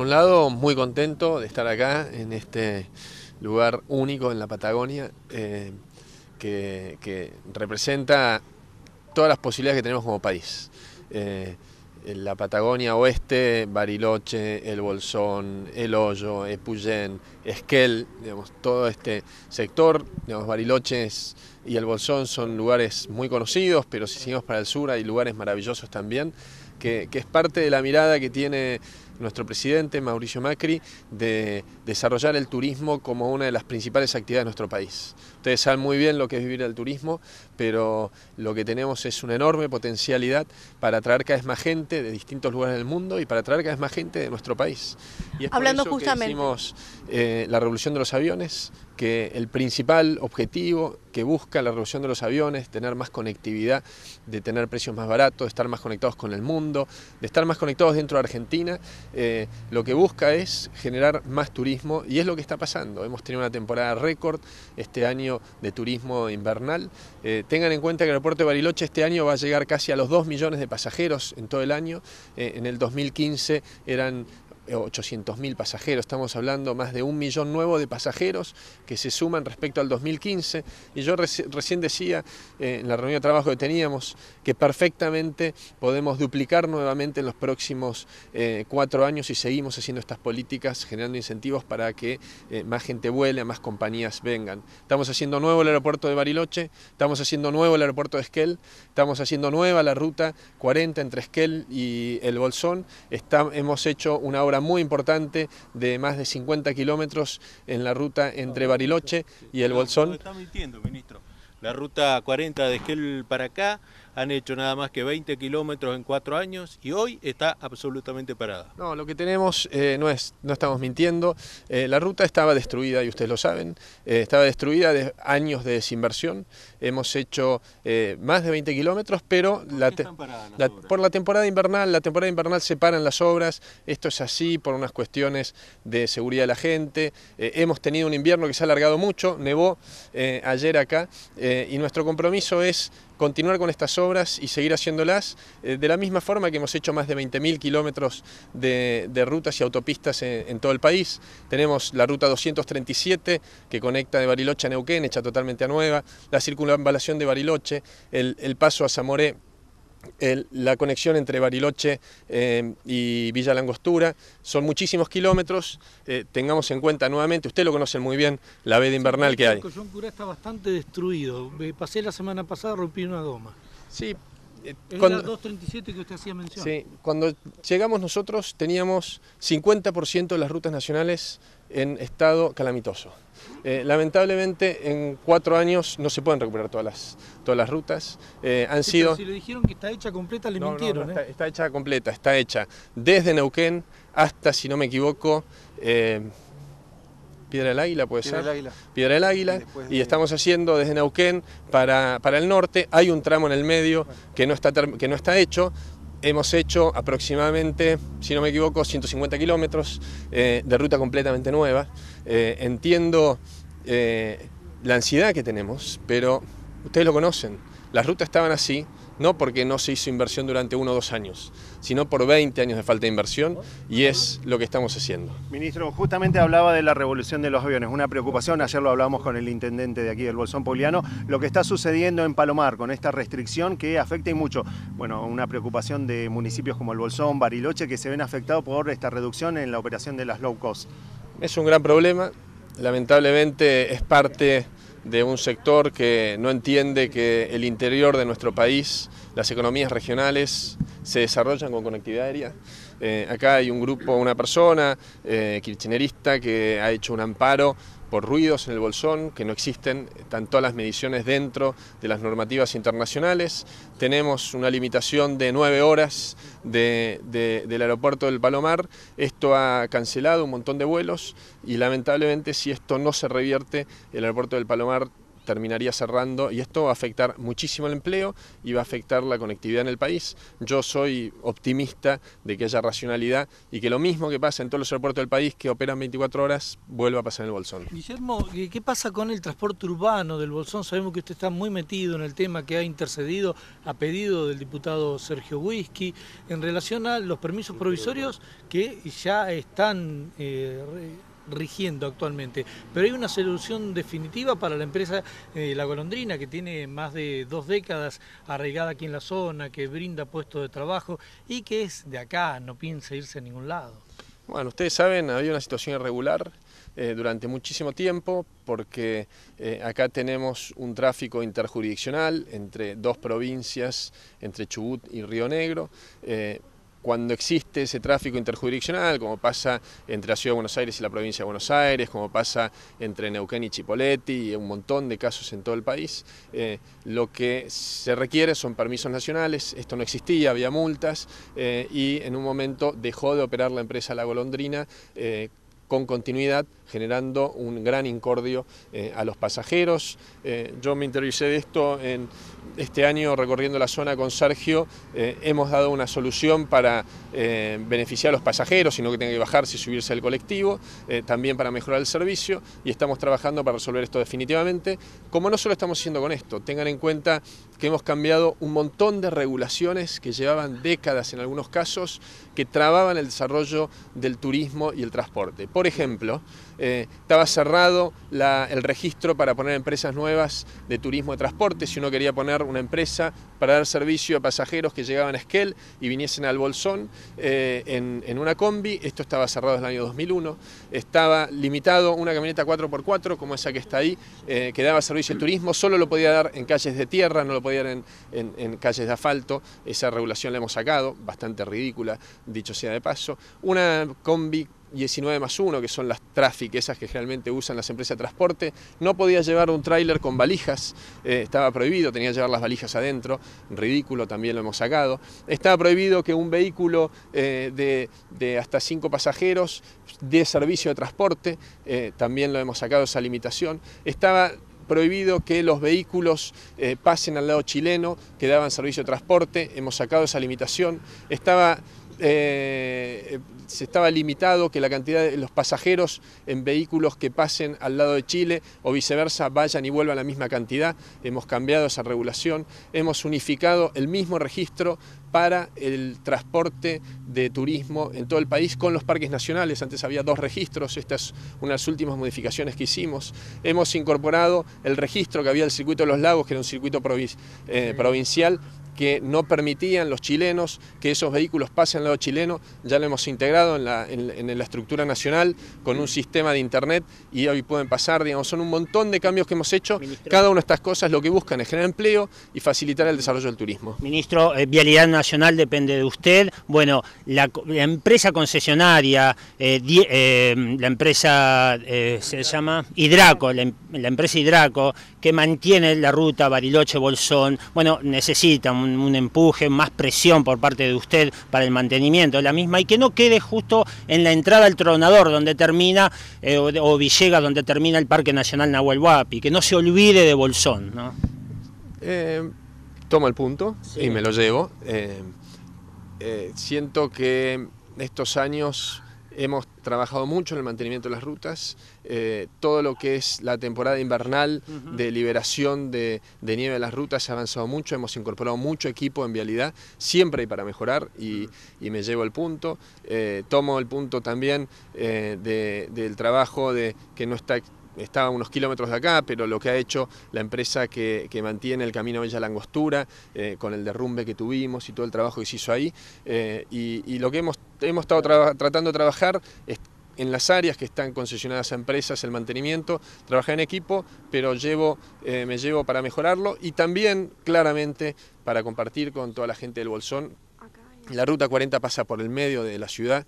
Por un lado, muy contento de estar acá en este lugar único en la Patagonia eh, que, representa todas las posibilidades que tenemos como país. Eh, la Patagonia Oeste, Bariloche, El Bolsón, El Hoyo, Epuyén, Esquel, todo este sector, digamos, Bariloche y El Bolsón son lugares muy conocidos, pero si seguimos para el sur hay lugares maravillosos también, que es parte de la mirada que tiene nuestro presidente Mauricio Macri de desarrollar el turismo como una de las principales actividades de nuestro país. Ustedes saben muy bien lo que es vivir el turismo, pero lo que tenemos es una enorme potencialidad para atraer cada vez más gente de distintos lugares del mundo y para atraer cada vez más gente de nuestro país. Y Hablando justamente. Eh, la revolución de los aviones, que el principal objetivo que busca la reducción de los aviones, tener más conectividad, de tener precios más baratos, de estar más conectados con el mundo, de estar más conectados dentro de Argentina, eh, lo que busca es generar más turismo y es lo que está pasando. Hemos tenido una temporada récord este año de turismo invernal. Eh, tengan en cuenta que el aeropuerto de Bariloche este año va a llegar casi a los 2 millones de pasajeros en todo el año. Eh, en el 2015 eran 800.000 eh, pasajeros, estamos hablando más de un millón nuevo de pasajeros que se suman respecto al 2015. Y yo recién decía eh, en la reunión de trabajo que teníamos que perfectamente podemos duplicar nuevamente en los próximos eh, cuatro años y seguimos haciendo estas políticas, generando incentivos para que más gente vuele, más compañías vengan. Estamos haciendo nuevo el aeropuerto de Bariloche, estamos haciendo nuevo el aeropuerto de Esquel, estamos haciendo nueva la ruta 40 entre Esquel y el Bolsón, hemos hecho una obra muy importante de más de 50 kilómetros en la ruta entre Bariloche y el Bolsón. está mintiendo, ministro. La ruta 40 de Esquel para acá han hecho nada más que 20 kilómetros en cuatro años y hoy está absolutamente parada. No, lo que tenemos eh, no es, no estamos mintiendo, eh, la ruta estaba destruida y ustedes lo saben, eh, estaba destruida de años de desinversión, hemos hecho más de 20 kilómetros, pero la, por la temporada invernal, la temporada invernal se paran las obras, esto es así por unas cuestiones de seguridad de la gente, hemos tenido un invierno que se ha alargado mucho, nevó ayer acá y nuestro compromiso es continuar con estas obras y seguir haciéndolas eh, de la misma forma que hemos hecho más de 20.000 kilómetros de, rutas y autopistas en, todo el país. Tenemos la ruta 237 que conecta de Bariloche a Neuquén, hecha totalmente a nueva, la circunvalación de Bariloche, el, el paso a Zamoré la conexión entre Bariloche eh, y Villa Langostura. Son muchísimos kilómetros. Eh, tengamos en cuenta nuevamente, usted lo conoce muy bien, la veda invernal que hay. El Curá está bastante destruido. Pasé la semana pasada, rompí una goma. Sí, la eh, 237 que usted hacía mención. Sí, cuando llegamos nosotros teníamos 50% de las rutas nacionales en estado calamitoso. Eh, lamentablemente en cuatro años no se pueden recuperar todas las, todas las rutas. Eh, han Si le dijeron que está hecha completa, le mintieron. está, hecha completa, está hecha desde Neuquén hasta, si no me equivoco, Piedra del Águila, puede Piedra Del Águila. Piedra del Águila. Y, estamos haciendo desde Neuquén para, el norte. Hay un tramo en el medio que no está, que no está hecho. Hemos hecho aproximadamente, si no me equivoco, 150 kilómetros eh, de ruta completamente nueva. Eh, entiendo eh, la ansiedad que tenemos, pero ustedes lo conocen. Las rutas estaban así, no porque no se hizo inversión durante uno o dos años, sino por 20 años de falta de inversión y es lo que estamos haciendo. Ministro, justamente hablaba de la revolución de los aviones, una preocupación, ayer lo hablamos con el intendente de aquí del Bolsón Poliano, lo que está sucediendo en Palomar con esta restricción que afecta y mucho, bueno, una preocupación de municipios como el Bolsón, Bariloche, que se ven afectados por esta reducción en la operación de las low cost. Es un gran problema, lamentablemente es parte de un sector que no entiende que el interior de nuestro país, las economías regionales, se desarrollan con conectividad aérea. Eh, acá hay un grupo, una persona, eh, kirchnerista, que ha hecho un amparo por ruidos en el bolsón, que no existen tanto las mediciones dentro de las normativas internacionales. Tenemos una limitación de nueve horas del aeropuerto del Palomar. Esto ha cancelado un montón de vuelos y lamentablemente si esto no se revierte, el aeropuerto del Palomar terminaría cerrando y esto va a afectar muchísimo el empleo y va a afectar la conectividad en el país. Yo soy optimista de que haya racionalidad y que lo mismo que pasa en todos los aeropuertos del país que operan 24 horas vuelva a pasar en el Bolsón. Guillermo, ¿qué pasa con el transporte urbano del Bolsón? Sabemos que usted está muy metido en el tema que ha intercedido a pedido del diputado Sergio Whisky en relación a los permisos provisorios que ya están... Eh, rigiendo actualmente. Pero hay una solución definitiva para la empresa eh, La Golondrina, que tiene más de dos décadas arraigada aquí en la zona, que brinda puestos de trabajo y que es de acá, no piensa irse a ningún lado. Bueno, ustedes saben, había una situación irregular eh, durante muchísimo tiempo porque eh, acá tenemos un tráfico interjurisdiccional entre dos provincias, entre Chubut y Río Negro cuando existe ese tráfico interjurisdiccional, como pasa entre la Ciudad de Buenos Aires y la provincia de Buenos Aires, como pasa entre Neuquén y Chipoletti, y un montón de casos en todo el país, eh, lo que se requiere son permisos nacionales, esto no existía, había multas, eh, y en un momento dejó de operar la empresa La Golondrina eh, con continuidad, generando un gran incordio a los pasajeros. yo me interesé de esto en este año recorriendo la zona con Sergio eh, hemos dado una solución para eh, beneficiar a los pasajeros, sino que tengan que bajarse y subirse al colectivo, eh, también para mejorar el servicio y estamos trabajando para resolver esto definitivamente. Como no solo estamos haciendo con esto, tengan en cuenta que hemos cambiado un montón de regulaciones que llevaban décadas en algunos casos, que trababan el desarrollo del turismo y el transporte. Por ejemplo, estaba cerrado el registro para poner empresas nuevas de turismo y transporte, si uno quería poner una empresa para dar servicio a pasajeros que llegaban a Esquel y viniesen al Bolsón eh, en, una combi. Esto estaba cerrado desde el año 2001. Estaba limitado una camioneta 4x4, como esa que está ahí, eh, que daba servicio de turismo. Solo lo podía dar en calles de tierra, no lo podía dar en calles de asfalto. Esa regulación la hemos sacado, bastante ridícula, dicho sea de paso. Una combi 19 más 1, que son las tráficas, esas que generalmente usan las empresas de transporte, no podía llevar un tráiler con valijas, eh, estaba prohibido, tenía que llevar las valijas adentro, ridículo, también lo hemos sacado. Estaba prohibido que un vehículo eh, de, hasta 5 pasajeros de servicio de transporte, eh, también lo hemos sacado esa limitación. Estaba prohibido que los vehículos pasen al lado chileno, que daban servicio de transporte, hemos sacado esa limitación. Estaba eh, se estaba limitado que la cantidad de los pasajeros en vehículos que pasen al lado de Chile o viceversa vayan y vuelvan la misma cantidad. Hemos cambiado esa regulación, hemos unificado el mismo registro para el transporte de turismo en todo el país con los parques nacionales. Antes había dos registros, esta es una las últimas modificaciones que hicimos. Hemos incorporado el registro que había del circuito de los lagos, que era un circuito eh, provincial, que no permitían los chilenos que esos vehículos pasen al lado chileno, ya lo hemos integrado en la, en, la, estructura nacional con un sistema de internet y hoy pueden pasar, digamos, son un montón de cambios que hemos hecho, cada una de estas cosas lo que buscan es generar empleo y facilitar el desarrollo del turismo. Ministro, eh, Vialidad Nacional depende de usted, bueno, la, empresa concesionaria, eh, eh, la empresa, se llama Hidraco, la, empresa Hidraco, que mantiene la ruta Bariloche-Bolsón, bueno, necesitan un, empuje, más presión por parte de usted para el mantenimiento de la misma y que no quede justo en la entrada al Tronador donde termina, eh, o, Villegas donde termina el Parque Nacional Nahuel Huapi, que no se olvide de Bolsón. ¿no? Eh, toma el punto y me lo llevo. Eh, siento que estos años Hemos trabajado mucho en el mantenimiento de las rutas, eh, todo lo que es la temporada invernal de liberación de, nieve de las rutas ha avanzado mucho, hemos incorporado mucho equipo en vialidad, siempre hay para mejorar y, me llevo el punto. Eh, tomo el punto también eh, del trabajo de que no está estaba a unos kilómetros de acá, pero lo que ha hecho la empresa que, mantiene el Camino Bella Langostura, eh, con el derrumbe que tuvimos y todo el trabajo que se hizo ahí, eh, y, lo que hemos, hemos estado tratando de trabajar en las áreas que están concesionadas a empresas, el mantenimiento, trabajar en equipo, pero llevo, eh, me llevo para mejorarlo y también claramente para compartir con toda la gente del Bolsón. La ruta 40 pasa por el medio de la ciudad,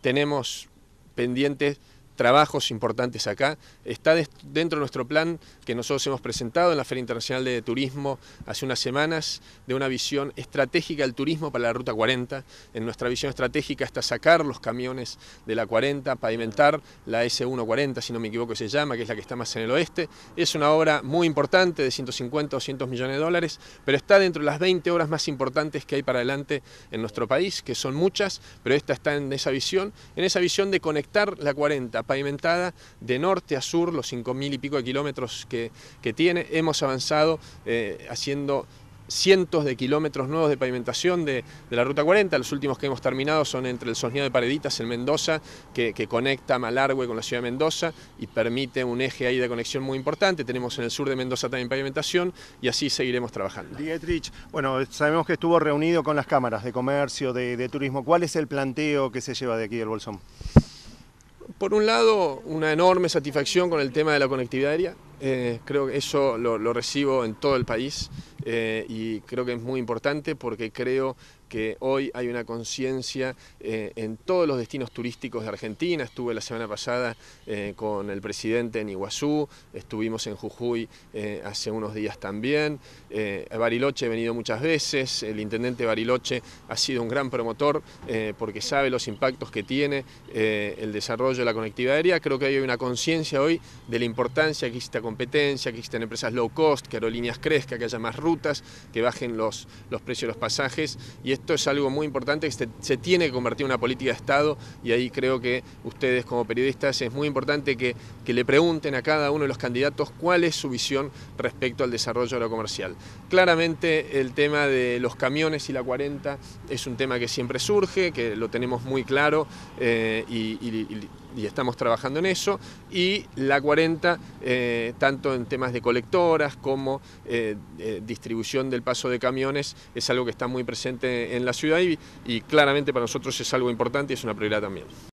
tenemos pendientes trabajos importantes acá. Está dentro de nuestro plan que nosotros hemos presentado en la Feria Internacional de Turismo hace unas semanas, de una visión estratégica del turismo para la Ruta 40. En nuestra visión estratégica está sacar los camiones de la 40, pavimentar la S140, si no me equivoco se llama, que es la que está más en el oeste. Es una obra muy importante de 150 o 200 millones de dólares, pero está dentro de las 20 obras más importantes que hay para adelante en nuestro país, que son muchas, pero esta está en esa visión, en esa visión de conectar la 40 pavimentada de norte a sur, los 5.000 y pico de kilómetros que, tiene. Hemos avanzado eh, haciendo cientos de kilómetros nuevos de pavimentación de, la Ruta 40. Los últimos que hemos terminado son entre el Sosnido de Pareditas el Mendoza, que, conecta Malargue con la ciudad de Mendoza y permite un eje ahí de conexión muy importante. Tenemos en el sur de Mendoza también pavimentación y así seguiremos trabajando. Dietrich, bueno, sabemos que estuvo reunido con las cámaras de comercio, de, de turismo. ¿Cuál es el planteo que se lleva de aquí del Bolsón? Por un lado, una enorme satisfacción con el tema de la conectividad aérea. Eh, creo que eso lo, recibo en todo el país eh, y creo que es muy importante porque creo que hoy hay una conciencia eh, en todos los destinos turísticos de Argentina. Estuve la semana pasada eh, con el presidente en Iguazú, estuvimos en Jujuy eh, hace unos días también. a Bariloche he venido muchas veces, el intendente Bariloche ha sido un gran promotor porque sabe los impactos que tiene el desarrollo de la conectividad aérea. Creo que hay una conciencia hoy de la importancia que existe competencia, que existen empresas low cost, que aerolíneas crezca, que haya más rutas, que bajen los, los precios de los pasajes y esto es algo muy importante que se, tiene que convertir en una política de Estado y ahí creo que ustedes como periodistas es muy importante que, le pregunten a cada uno de los candidatos cuál es su visión respecto al desarrollo comercial Claramente el tema de los camiones y la 40 es un tema que siempre surge, que lo tenemos muy claro eh, y y estamos trabajando en eso, y la 40 eh, tanto en temas de colectoras como eh, eh, distribución del paso de camiones es algo que está muy presente en la ciudad y claramente para nosotros es algo importante y es una prioridad también.